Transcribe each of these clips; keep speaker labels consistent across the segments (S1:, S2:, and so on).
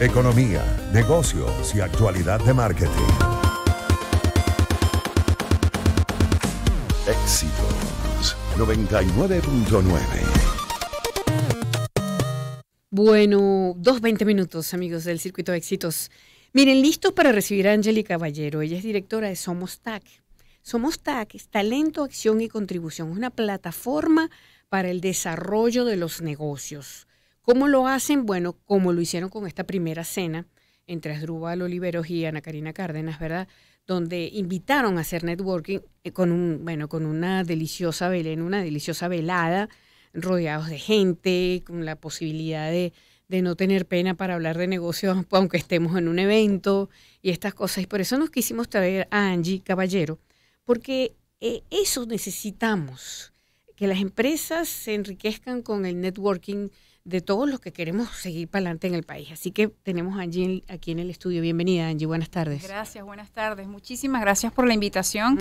S1: economía, negocios y actualidad de marketing. Éxitos 99.9. Bueno, dos veinte minutos, amigos del Circuito de Éxitos. Miren, listos para recibir a Angélica Caballero. Ella es directora de Somos TAC. Somos TAC es talento, acción y contribución. Es una plataforma para el desarrollo de los negocios. ¿Cómo lo hacen? Bueno, como lo hicieron con esta primera cena entre Asdrúbal Oliveros y Ana Karina Cárdenas, ¿verdad? Donde invitaron a hacer networking eh, con un, bueno, con una deliciosa una deliciosa velada, rodeados de gente, con la posibilidad de, no tener pena para hablar de negocios, aunque estemos en un evento y estas cosas. Y por eso nos quisimos traer a Angie Caballero, porque eh, eso necesitamos, que las empresas se enriquezcan con el networking de todos los que queremos seguir para adelante en el país. Así que tenemos a Angie aquí en el estudio. Bienvenida, Angie. Buenas tardes. Gracias, buenas tardes. Muchísimas gracias por la invitación.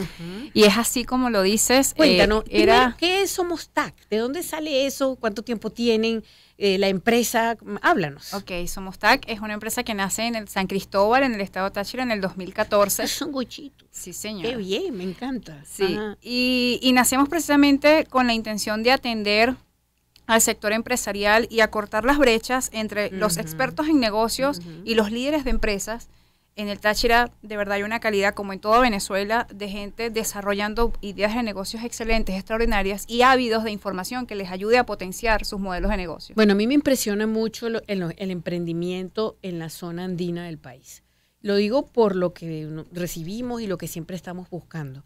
S1: Y es así como lo dices. Eh, Cuéntanos, era... ¿qué es Somos TAC? ¿De dónde sale eso? ¿Cuánto tiempo tienen? Eh, la empresa, háblanos. Ok, Somos es una empresa que nace en el San Cristóbal, en el estado de
S2: Táchira, en el 2014. Es un guchito Sí, señor. Qué
S1: bien, me encanta. Sí.
S2: Y, y nacemos precisamente con la intención de atender al sector empresarial y acortar las brechas entre los expertos en negocios y los líderes de empresas. En el Táchira, de verdad, hay una calidad, como en toda Venezuela, de gente desarrollando ideas de negocios excelentes, extraordinarias y ávidos de información que les ayude a potenciar sus modelos de negocio. Bueno,
S1: a mí me impresiona mucho el, emprendimiento en la zona andina del país. Lo digo por lo que recibimos y lo que siempre estamos buscando.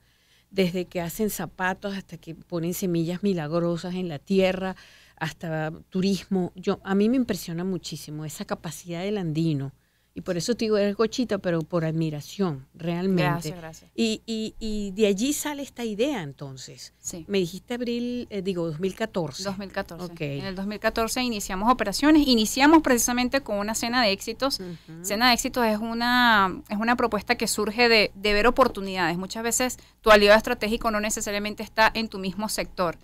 S1: Desde que hacen zapatos hasta que ponen semillas milagrosas en la tierra, hasta turismo. Yo, a mí me impresiona muchísimo esa capacidad del andino. Y por eso te digo, eres cochita pero por admiración, realmente. Gracias, gracias. Y, y, y de allí sale esta idea, entonces. Sí. Me dijiste abril, eh, digo, 2014. 2014. Okay. En el 2014 iniciamos
S2: operaciones. Iniciamos precisamente con una cena de éxitos. Cena de éxitos es una, es una propuesta que surge de, de ver oportunidades. Muchas veces tu aliado estratégico no necesariamente está en tu mismo sector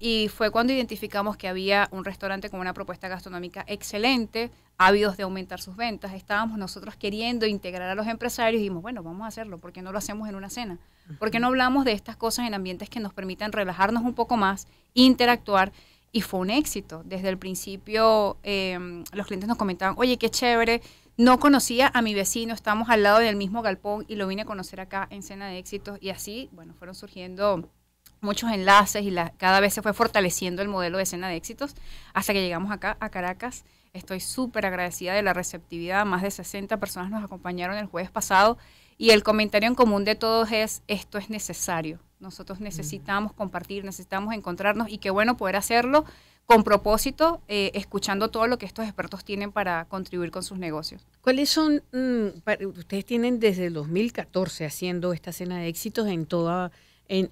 S2: y fue cuando identificamos que había un restaurante con una propuesta gastronómica excelente, ávidos de aumentar sus ventas. Estábamos nosotros queriendo integrar a los empresarios y dijimos, bueno, vamos a hacerlo, ¿por qué no lo hacemos en una cena? ¿Por qué no hablamos de estas cosas en ambientes que nos permitan relajarnos un poco más, interactuar? Y fue un éxito. Desde el principio em, los clientes nos comentaban, oye, qué chévere, no conocía a mi vecino, estamos al lado del mismo galpón y lo vine a conocer acá en Cena de Éxitos. Y así, bueno, fueron surgiendo muchos enlaces y cada vez se fue fortaleciendo el modelo de escena de éxitos hasta que llegamos acá a Caracas. Estoy súper agradecida de la receptividad. Más de 60 personas nos acompañaron el jueves pasado y el comentario en común de todos es esto es necesario. Nosotros necesitamos compartir, necesitamos encontrarnos y qué bueno poder hacerlo con propósito, eh, escuchando todo lo
S1: que estos expertos tienen para contribuir con sus negocios. ¿Cuáles son, mm, ustedes tienen desde el 2014 haciendo esta cena de éxitos en toda eh,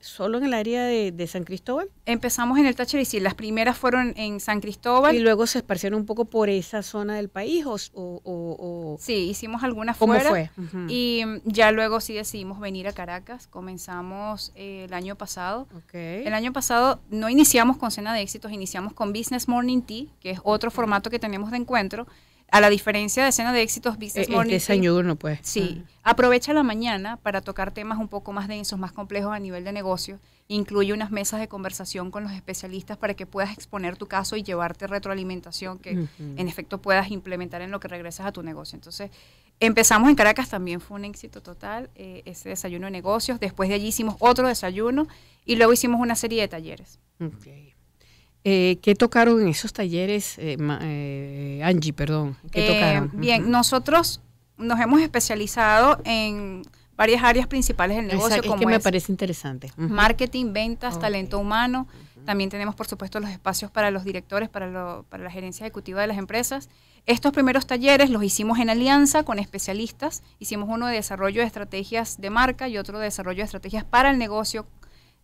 S1: ¿Solo en el área de, San Cristóbal? Empezamos en el Táchira y sí, las primeras fueron en San Cristóbal. ¿Y luego se esparcieron un poco por esa zona del país? O, sí, hicimos algunas fuera. Fue? Y
S2: ya luego sí decidimos venir a Caracas. Comenzamos eh, el año pasado. El año pasado no iniciamos con Cena de Éxitos, iniciamos con Business Morning Tea, que es otro formato que tenemos de encuentro a la diferencia de escena de éxitos, Business eh, este Morning. desayuno,
S1: pues. Sí.
S2: Aprovecha la mañana para tocar temas un poco más densos, más complejos a nivel de negocio. Incluye unas mesas de conversación con los especialistas para que puedas exponer tu caso y llevarte retroalimentación que, en efecto, puedas implementar en lo que regresas a tu negocio. Entonces, Empezamos en Caracas, también fue un éxito total eh, ese desayuno de negocios. Después de allí hicimos otro desayuno y luego hicimos una serie de talleres.
S1: Eh, ¿Qué tocaron en esos talleres, eh, eh, Angie, perdón? ¿qué tocaron? Bien,
S2: nosotros nos hemos especializado en varias áreas principales del negocio. como que me
S1: parece interesante. Marketing,
S2: ventas, talento humano. También tenemos, por supuesto, los espacios para los directores, para, para la gerencia ejecutiva de las empresas. Estos primeros talleres los hicimos en alianza con especialistas. Hicimos uno de desarrollo de estrategias de marca y otro de desarrollo de estrategias para el negocio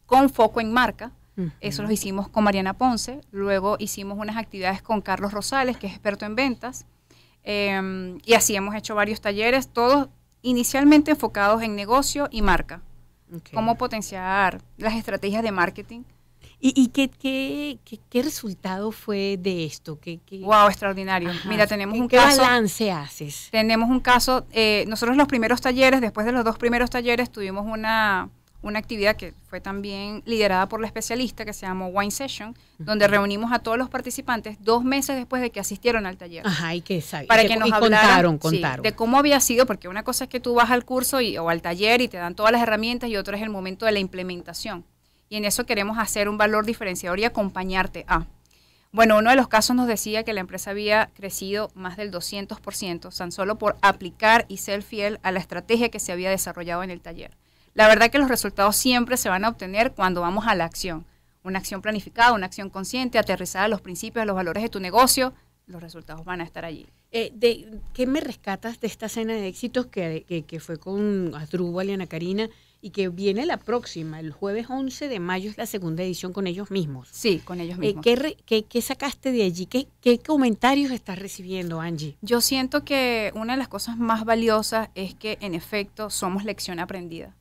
S2: con foco en marca. Eso los hicimos con Mariana Ponce. Luego hicimos unas actividades con Carlos Rosales, que es experto en ventas. Em, y así hemos hecho varios talleres, todos inicialmente enfocados en negocio y marca. Cómo potenciar las estrategias de marketing.
S1: ¿Y, qué, qué, qué, resultado fue de esto? ¿Qué, Wow, extraordinario. Mira, tenemos un caso. ¿Qué balance haces?
S2: Tenemos un caso. Eh, nosotros los primeros talleres, después de los dos primeros talleres, tuvimos una una actividad que fue también liderada por la especialista que se llamó Wine Session, donde reunimos a todos los participantes dos meses después de que asistieron al taller. Ajá, y que Para que, nos contaron, contaron. de cómo había sido, porque una cosa es que tú vas al curso o al taller y te dan todas las herramientas y otra es el momento de la implementación. Y en eso queremos hacer un valor diferenciador y acompañarte a. Bueno, uno de los casos nos decía que la empresa había crecido más del 200%, tan solo por aplicar y ser fiel a la estrategia que se había desarrollado en el taller. La verdad que los resultados siempre se van a obtener cuando vamos a la acción. Una acción planificada, una acción consciente, aterrizada a los principios, a los valores de tu negocio, los resultados van a estar allí.
S1: Eh, de, ¿Qué me rescatas de esta cena de éxitos que, que, fue con Asdrúbal y Ana Karina y que viene la próxima, el jueves 11 de mayo es la segunda edición con ellos mismos? Sí, con ellos eh, mismos. ¿qué, qué, ¿qué, sacaste de allí? ¿Qué, ¿Qué comentarios estás recibiendo, Angie? Yo siento que una de las cosas más valiosas es
S2: que en efecto somos lección aprendida.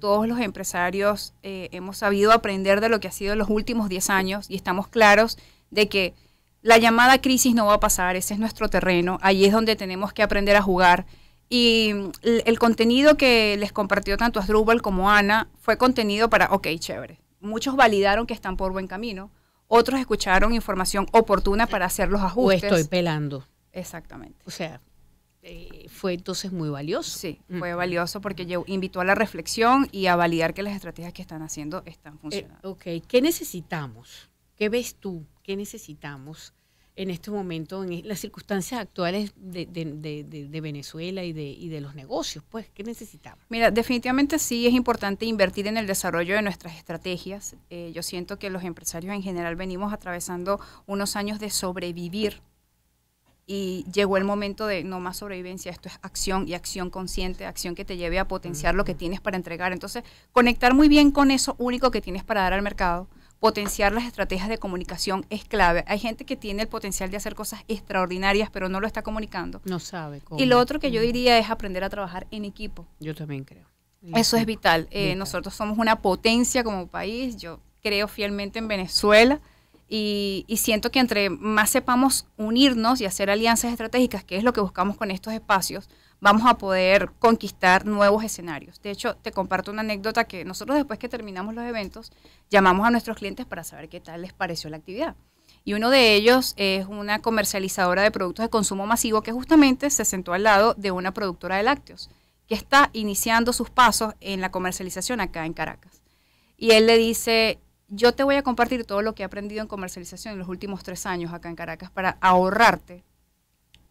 S2: Todos los empresarios eh, hemos sabido aprender de lo que ha sido los últimos 10 años y estamos claros de que la llamada crisis no va a pasar, ese es nuestro terreno, ahí es donde tenemos que aprender a jugar. Y mm, el, contenido que les compartió tanto Asdrúbal como Ana fue contenido para, ok, chévere. Muchos validaron que están por buen camino, otros escucharon información oportuna para hacer los ajustes. O estoy pelando. Exactamente. O sea, eh, fue entonces muy valioso. Sí, mm. fue valioso porque invitó a la reflexión y a validar que las estrategias que están haciendo están eh,
S1: funcionando. ok, ¿qué necesitamos? ¿Qué ves tú? ¿Qué necesitamos en este momento, en las circunstancias actuales de, Venezuela y, de, los negocios? Pues, ¿qué necesitamos?
S2: Mira, definitivamente sí es importante invertir en el desarrollo de nuestras estrategias. Eh, yo siento que los empresarios en general venimos atravesando unos años de sobrevivir y llegó el momento de no más sobrevivencia, esto es acción y acción consciente, acción que te lleve a potenciar lo que tienes para entregar. Entonces, conectar muy bien con eso único que tienes para dar al mercado, potenciar las estrategias de comunicación es clave. Hay gente que tiene el potencial de hacer cosas extraordinarias, pero no lo está comunicando. No sabe cómo. Y lo otro que yo diría es aprender a trabajar en equipo.
S1: Yo también creo. eso es vital. Eh,
S2: nosotros somos una potencia como país. Yo creo fielmente en Venezuela y, siento que entre más sepamos unirnos y hacer alianzas estratégicas, que es lo que buscamos con estos espacios, vamos a poder conquistar nuevos escenarios. De hecho, te comparto una anécdota que nosotros después que terminamos los eventos, llamamos a nuestros clientes para saber qué tal les pareció la actividad. Y uno de ellos es una comercializadora de productos de consumo masivo que justamente se sentó al lado de una productora de lácteos, que está iniciando sus pasos en la comercialización acá en Caracas. Y él le dice, yo te voy a compartir todo lo que he aprendido en comercialización en los últimos tres años acá en Caracas para ahorrarte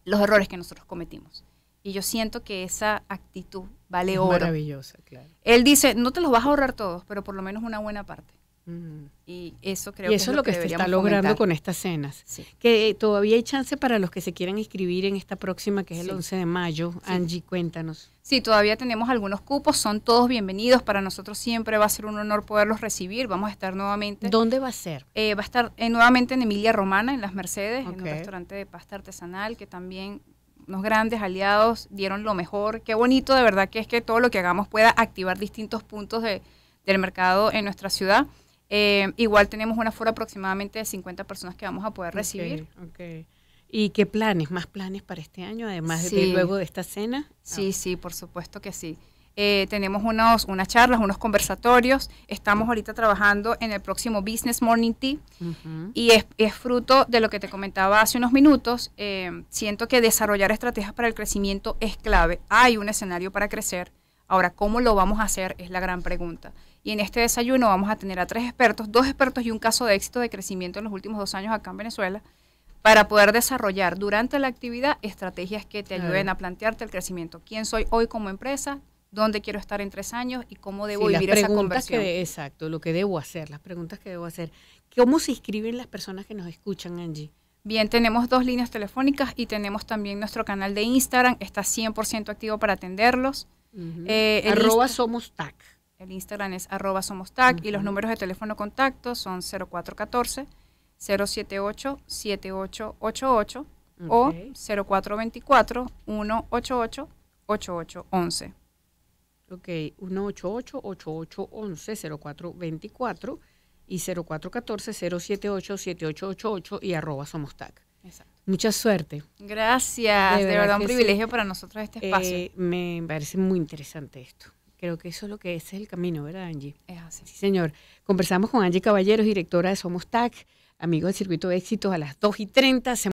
S2: los errores que nosotros cometimos. Y yo siento que esa actitud vale oro. Maravillosa, claro. Él dice, no te los vas a ahorrar todos, pero por lo menos una buena parte. Y eso creo y eso que es lo que, se está logrando con estas cenas.
S1: Que todavía hay chance para los que se quieran inscribir en esta próxima, que es el 11 de mayo. Angie, cuéntanos.
S2: Sí, todavía tenemos algunos cupos, son todos bienvenidos. Para nosotros siempre va a ser un honor poderlos recibir. Vamos a estar nuevamente. ¿Dónde va a ser? Eh, va a estar eh, nuevamente en Emilia Romana, en Las Mercedes, en un restaurante de pasta artesanal que también unos grandes aliados dieron lo mejor. Qué bonito de verdad que es que todo lo que hagamos pueda activar distintos puntos del mercado en nuestra ciudad. Eh, igual tenemos una aforo aproximadamente de 50 personas que vamos a poder recibir.
S1: ¿Y qué planes? ¿Más planes para este año, además de luego
S2: de esta cena? Sí, sí, por supuesto que sí. Eh, tenemos unos, unas charlas, unos conversatorios. Estamos ahorita trabajando en el próximo Business Morning Tea y es, fruto de lo que te comentaba hace unos minutos. Eh, siento que desarrollar estrategias para el crecimiento es clave. Hay un escenario para crecer. Ahora, ¿cómo lo vamos a hacer? Es la gran pregunta. Y en este desayuno vamos a tener a tres expertos, dos expertos y un caso de éxito de crecimiento en los últimos dos años acá en Venezuela, para poder desarrollar durante la actividad estrategias que te ayuden a plantearte el crecimiento. ¿Quién soy hoy como empresa? ¿Dónde quiero estar en tres años? ¿Y cómo debo vivir esa conversión?
S1: exacto, lo que debo hacer, las preguntas que debo hacer. ¿Cómo se inscriben las personas que nos escuchan, Angie? Bien, tenemos
S2: dos líneas telefónicas y tenemos también nuestro canal de Instagram. Está 100% activo para atenderlos. Eh, arroba somos TAC. El Instagram es arroba somos TAC y los números de teléfono contacto son 0414 078 7888 o
S1: 0424 188 8811. Ok, 188-8811-0424 y 0414-078-7888 y arroba somos TAC. Exacto. Mucha suerte. Gracias, de verdad, un privilegio para nosotros este eh, espacio. me parece muy interesante esto. Creo que eso es lo que es el camino, ¿verdad, Angie? Es Sí, señor. Conversamos con Angie Caballeros, directora de Somos TAC, amigo del Circuito de Éxitos, a las 2 y 30.